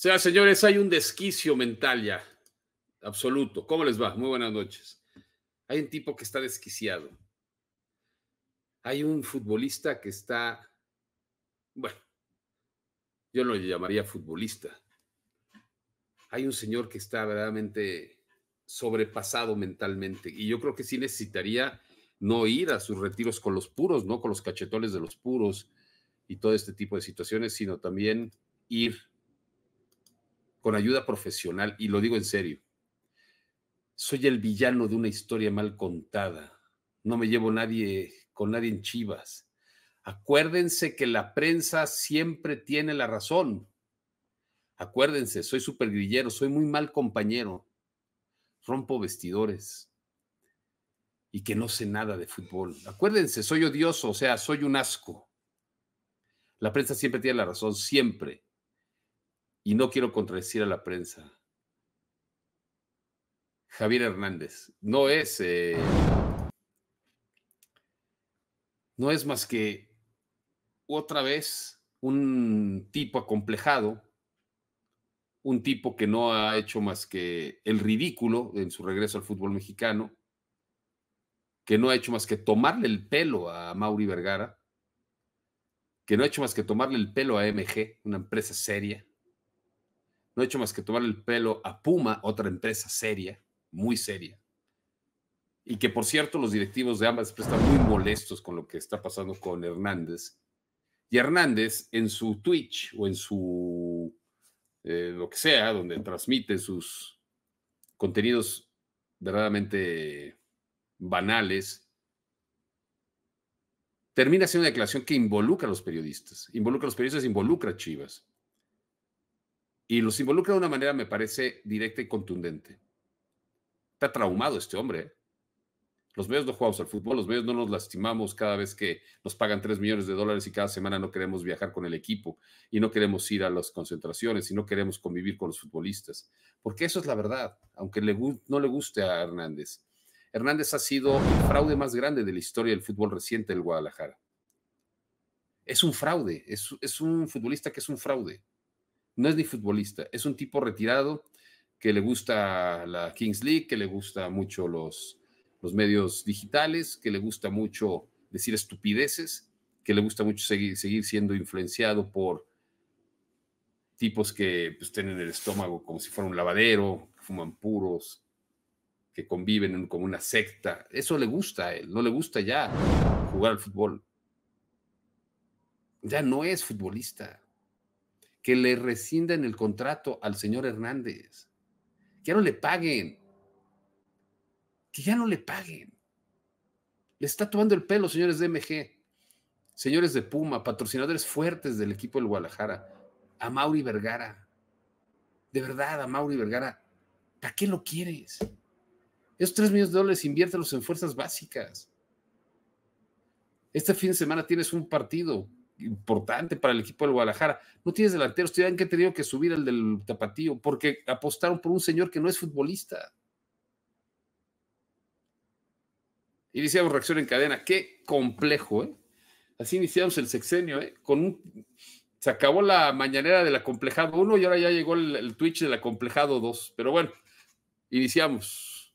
señores, hay un desquicio mental ya, absoluto. ¿Cómo les va? Muy buenas noches. Hay un tipo que está desquiciado. Hay un futbolista que está, bueno, yo lo llamaría futbolista. Hay un señor que está verdaderamente sobrepasado mentalmente y yo creo que sí necesitaría no ir a sus retiros con los puros, no con los cachetones de los puros y todo este tipo de situaciones, sino también ir con ayuda profesional, y lo digo en serio. Soy el villano de una historia mal contada. No me llevo nadie con nadie en Chivas. Acuérdense que la prensa siempre tiene la razón. Acuérdense, soy súper grillero, soy muy mal compañero. Rompo vestidores y que no sé nada de fútbol. Acuérdense, soy odioso, o sea, soy un asco. La prensa siempre tiene la razón, siempre y no quiero contradecir a la prensa. Javier Hernández no es eh, no es más que otra vez un tipo acomplejado, un tipo que no ha hecho más que el ridículo en su regreso al fútbol mexicano, que no ha hecho más que tomarle el pelo a Mauri Vergara, que no ha hecho más que tomarle el pelo a MG, una empresa seria, no he hecho más que tomar el pelo a Puma, otra empresa seria, muy seria. Y que, por cierto, los directivos de ambas están muy molestos con lo que está pasando con Hernández. Y Hernández, en su Twitch o en su eh, lo que sea, donde transmite sus contenidos verdaderamente banales, termina haciendo una declaración que involucra a los periodistas, involucra a los periodistas, involucra a Chivas y los involucra de una manera, me parece, directa y contundente. Está traumado este hombre. ¿eh? Los medios no jugamos al fútbol, los medios no nos lastimamos cada vez que nos pagan 3 millones de dólares y cada semana no queremos viajar con el equipo y no queremos ir a las concentraciones y no queremos convivir con los futbolistas. Porque eso es la verdad, aunque no le guste a Hernández. Hernández ha sido el fraude más grande de la historia del fútbol reciente del Guadalajara. Es un fraude, es un futbolista que es un fraude no es ni futbolista, es un tipo retirado que le gusta la Kings League, que le gusta mucho los, los medios digitales, que le gusta mucho decir estupideces, que le gusta mucho seguir, seguir siendo influenciado por tipos que pues, tienen el estómago como si fuera un lavadero, que fuman puros, que conviven como una secta. Eso le gusta a él, no le gusta ya jugar al fútbol. Ya no es futbolista que le rescindan el contrato al señor Hernández, que ya no le paguen, que ya no le paguen. Le está tomando el pelo, señores de MG, señores de Puma, patrocinadores fuertes del equipo del Guadalajara, a Mauri Vergara. De verdad, a Mauri Vergara, ¿para qué lo quieres? Esos tres millones de dólares inviértelos en fuerzas básicas. Este fin de semana tienes un partido importante para el equipo del Guadalajara. No tienes delanteros, tienen que tenido que subir el del Tapatío porque apostaron por un señor que no es futbolista. Iniciamos reacción en cadena. Qué complejo, ¿eh? Así iniciamos el sexenio, ¿eh? Con Se acabó la mañanera del acomplejado 1 y ahora ya llegó el, el Twitch del acomplejado 2. Pero bueno, iniciamos.